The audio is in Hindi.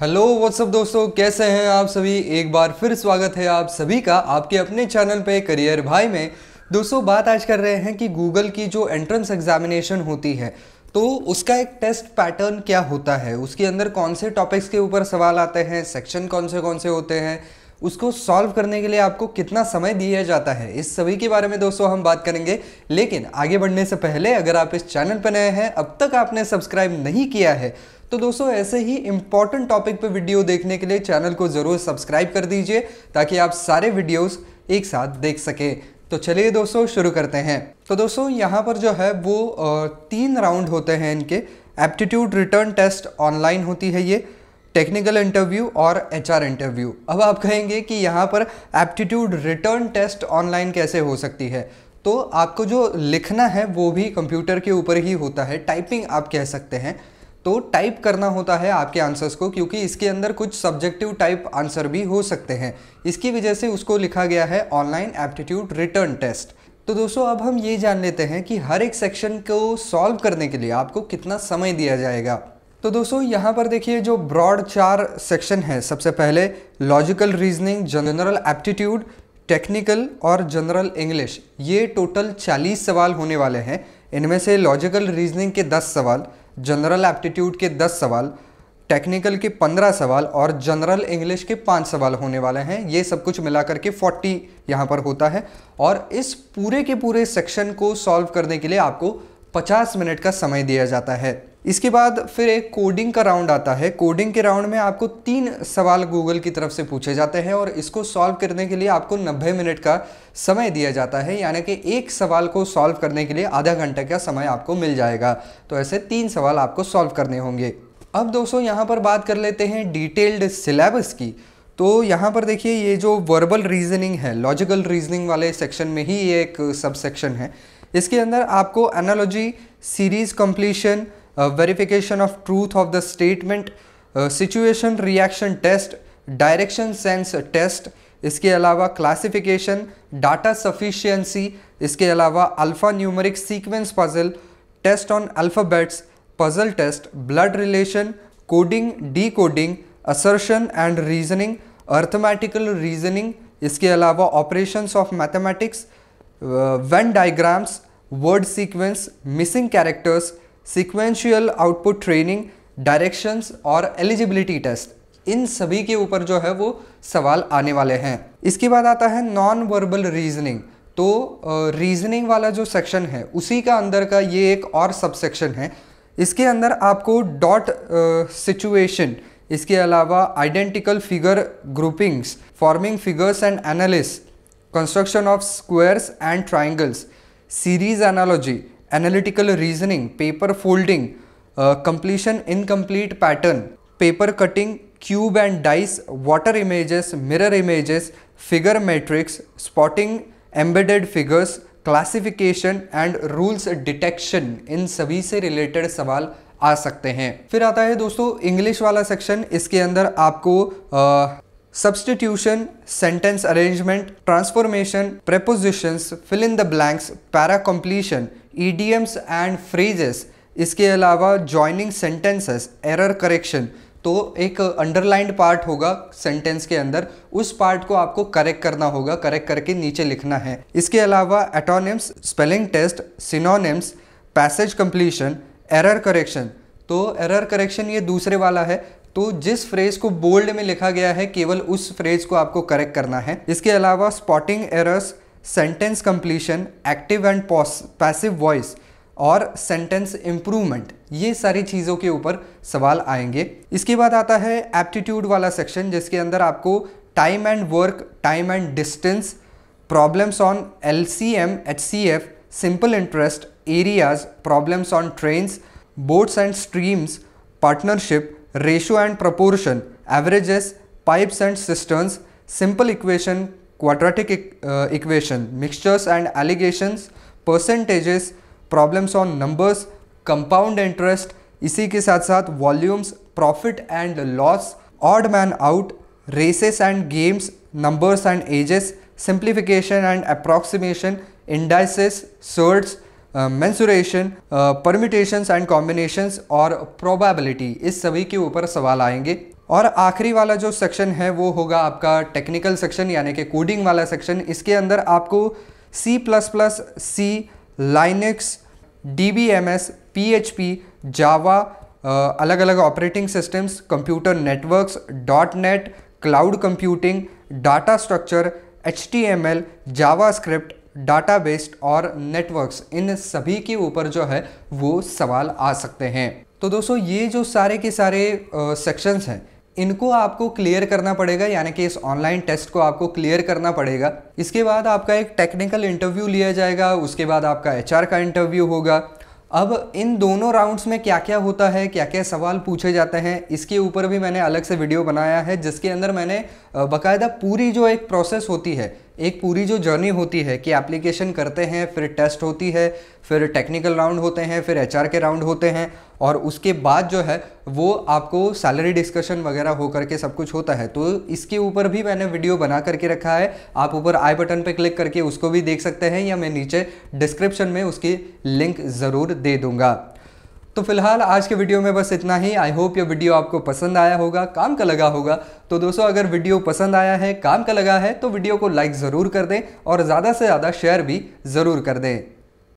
हेलो व्हाट्सअप दोस्तों कैसे हैं आप सभी एक बार फिर स्वागत है आप सभी का आपके अपने चैनल पे करियर भाई में दोस्तों बात आज कर रहे हैं कि गूगल की जो एंट्रेंस एग्जामिनेशन होती है तो उसका एक टेस्ट पैटर्न क्या होता है उसके अंदर कौन से टॉपिक्स के ऊपर सवाल आते हैं सेक्शन कौन से कौन से होते हैं उसको सॉल्व करने के लिए आपको कितना समय दिया जाता है इस सभी के बारे में दोस्तों हम बात करेंगे लेकिन आगे बढ़ने से पहले अगर आप इस चैनल पर नए हैं अब तक आपने सब्सक्राइब नहीं किया है तो दोस्तों ऐसे ही इंपॉर्टेंट टॉपिक पर वीडियो देखने के लिए चैनल को ज़रूर सब्सक्राइब कर दीजिए ताकि आप सारे वीडियोज़ एक साथ देख सकें तो चलिए दोस्तों शुरू करते हैं तो दोस्तों यहाँ पर जो है वो तीन राउंड होते हैं इनके एप्टीट्यूड रिटर्न टेस्ट ऑनलाइन होती है ये टेक्निकल इंटरव्यू और एचआर इंटरव्यू अब आप कहेंगे कि यहाँ पर एप्टीट्यूड रिटर्न टेस्ट ऑनलाइन कैसे हो सकती है तो आपको जो लिखना है वो भी कंप्यूटर के ऊपर ही होता है टाइपिंग आप कह सकते हैं तो टाइप करना होता है आपके आंसर्स को क्योंकि इसके अंदर कुछ सब्जेक्टिव टाइप आंसर भी हो सकते हैं इसकी वजह से उसको लिखा गया है ऑनलाइन एप्टीट्यूड रिटर्न टेस्ट तो दोस्तों अब हम ये जान लेते हैं कि हर एक सेक्शन को सॉल्व करने के लिए आपको कितना समय दिया जाएगा तो दोस्तों यहाँ पर देखिए जो ब्रॉड चार सेक्शन है सबसे पहले logical reasoning general aptitude technical और जनरल इंग्लिश ये टोटल 40 सवाल होने वाले हैं इनमें से लॉजिकल रीजनिंग के 10 सवाल जनरल एप्टीट्यूड के 10 सवाल टेक्निकल के 15 सवाल और जनरल इंग्लिश के 5 सवाल होने वाले हैं ये सब कुछ मिला करके 40 यहाँ पर होता है और इस पूरे के पूरे सेक्शन को सॉल्व करने के लिए आपको 50 मिनट का समय दिया जाता है इसके बाद फिर एक कोडिंग का राउंड आता है कोडिंग के राउंड में आपको तीन सवाल गूगल की तरफ से पूछे जाते हैं और इसको सॉल्व करने के लिए आपको 90 मिनट का समय दिया जाता है यानी कि एक सवाल को सॉल्व करने के लिए आधा घंटे का समय आपको मिल जाएगा तो ऐसे तीन सवाल आपको सॉल्व करने होंगे अब दोस्तों यहाँ पर बात कर लेते हैं डिटेल्ड सिलेबस की तो यहाँ पर देखिए ये जो वर्बल रीजनिंग है लॉजिकल रीजनिंग वाले सेक्शन में ही ये एक सब सेक्शन है इसके अंदर आपको analogy series completion verification of truth of the statement situation reaction test direction sense test इसके अलावा क्लासिफिकेशन डाटा सफिशियंसी इसके अलावा alpha numeric sequence puzzle test on alphabets puzzle test blood relation coding decoding assertion and reasoning arithmetical reasoning इसके अलावा operations of mathematics Venn diagrams word sequence missing characters sequential output training directions और एलिजिबिलिटी टेस्ट इन सभी के ऊपर जो है वो सवाल आने वाले हैं इसके बाद आता है नॉन वर्बल रीजनिंग तो रीजनिंग uh, वाला जो सेक्शन है उसी का अंदर का ये एक और सब सेक्शन है इसके अंदर आपको डॉट सिचुएशन uh, इसके अलावा identical figure groupings forming figures and analysis construction of squares and triangles series analogy analytical reasoning paper folding completion incomplete pattern paper cutting cube and dice water images mirror images figure matrix spotting embedded figures classification and rules detection इन सभी से रिलेटेड सवाल आ सकते हैं फिर आता है दोस्तों इंग्लिश वाला सेक्शन इसके अंदर आपको substitution sentence arrangement transformation prepositions fill in the blanks para completion idioms and phrases इसके अलावा joining सेंटेंसेस एरर करेक्शन तो एक अंडरलाइंड पार्ट होगा सेंटेंस के अंदर उस पार्ट को आपको करेक्ट करना होगा करेक्ट करके नीचे लिखना है इसके अलावा antonyms spelling test synonyms passage completion error correction तो एरर करेक्शन ये दूसरे वाला है तो जिस फ्रेज को बोल्ड में लिखा गया है केवल उस फ्रेज को आपको करेक्ट करना है इसके अलावा spotting errors sentence completion active and passive voice और सेंटेंस इम्प्रूवमेंट ये सारी चीज़ों के ऊपर सवाल आएंगे इसके बाद आता है एप्टीट्यूड वाला सेक्शन जिसके अंदर आपको time and work time and distance problems on L C M H C F simple interest areas problems on trains boats and streams partnership ratio and proportion averages pipes and cisterns simple equation quadratic equation mixtures and alligations percentages problems on numbers compound interest इसी के साथ साथ volumes profit and loss odd man out races and games numbers and ages simplification and approximation indices shirts mensuration permutations and combinations और प्रोबेबिलिटी इस सभी के ऊपर सवाल आएंगे और आखिरी वाला जो सेक्शन है वो होगा आपका टेक्निकल सेक्शन यानी कि कोडिंग वाला सेक्शन इसके अंदर आपको C plus plus C PHP, D B M S P H P Java अलग अलग operating systems computer networks dot net cloud computing data structure H T M L Java script database और नेटवर्क्स इन सभी के ऊपर जो है वो सवाल आ सकते हैं तो दोस्तों ये जो सारे के सारे सेक्शंस हैं इनको आपको क्लियर करना पड़ेगा यानी कि इस ऑनलाइन टेस्ट को आपको क्लियर करना पड़ेगा इसके बाद आपका एक टेक्निकल इंटरव्यू लिया जाएगा उसके बाद आपका एच का इंटरव्यू होगा अब इन दोनों राउंड्स में क्या क्या होता है क्या क्या सवाल पूछे जाते हैं इसके ऊपर भी मैंने अलग से वीडियो बनाया है जिसके अंदर मैंने बाकायदा पूरी जो एक प्रोसेस होती है एक पूरी जो जर्नी होती है कि एप्लीकेशन करते हैं फिर टेस्ट होती है फिर टेक्निकल राउंड होते हैं फिर एच के राउंड होते हैं और उसके बाद जो है वो आपको सैलरी डिस्कशन वगैरह हो करके सब कुछ होता है तो इसके ऊपर भी मैंने वीडियो बना करके रखा है आप ऊपर आई बटन पर क्लिक करके उसको भी देख सकते हैं या मैं नीचे डिस्क्रिप्शन में उसकी लिंक ज़रूर दे दूँगा तो फिलहाल आज के वीडियो में बस इतना ही आई होप ये वीडियो आपको पसंद आया होगा काम का लगा होगा तो दोस्तों अगर वीडियो पसंद आया है काम का लगा है तो वीडियो को लाइक ज़रूर कर दें और ज़्यादा से ज़्यादा शेयर भी ज़रूर कर दें